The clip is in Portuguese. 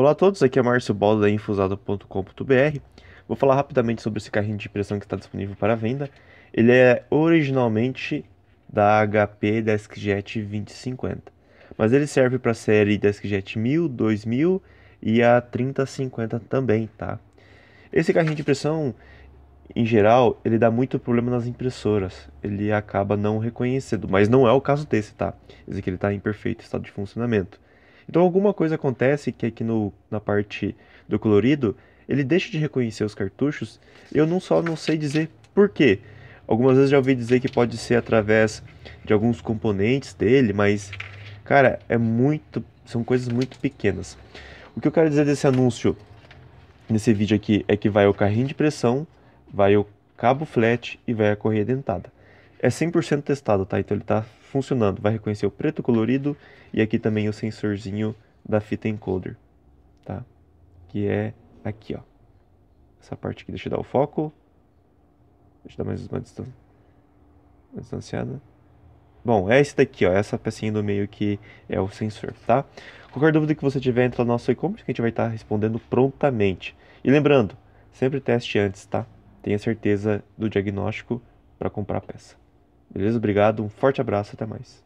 Olá a todos, aqui é Márcio Bola da Infusado.com.br. Vou falar rapidamente sobre esse carrinho de impressão que está disponível para venda. Ele é originalmente da HP DeskJet 2050, mas ele serve para a série DeskJet 1000, 2000 e a 3050 também, tá? Esse carrinho de impressão, em geral, ele dá muito problema nas impressoras. Ele acaba não reconhecendo, mas não é o caso desse, tá? Esse aqui ele está em perfeito estado de funcionamento. Então alguma coisa acontece que aqui no, na parte do colorido, ele deixa de reconhecer os cartuchos, eu não só não sei dizer por quê. Algumas vezes já ouvi dizer que pode ser através de alguns componentes dele, mas cara, é muito, são coisas muito pequenas. O que eu quero dizer desse anúncio nesse vídeo aqui é que vai o carrinho de pressão, vai o cabo flat e vai a correia dentada é 100% testado, tá? Então ele está funcionando, vai reconhecer o preto colorido e aqui também o sensorzinho da fita encoder, tá? Que é aqui, ó. Essa parte aqui, deixa eu dar o foco. Deixa eu dar mais uma, distância. uma distanciada. Bom, é esse daqui, ó, é essa pecinha do meio que é o sensor, tá? Qualquer dúvida que você tiver, entra no nosso e-commerce que a gente vai estar tá respondendo prontamente. E lembrando, sempre teste antes, tá? Tenha certeza do diagnóstico para comprar a peça. Beleza? Obrigado, um forte abraço, até mais.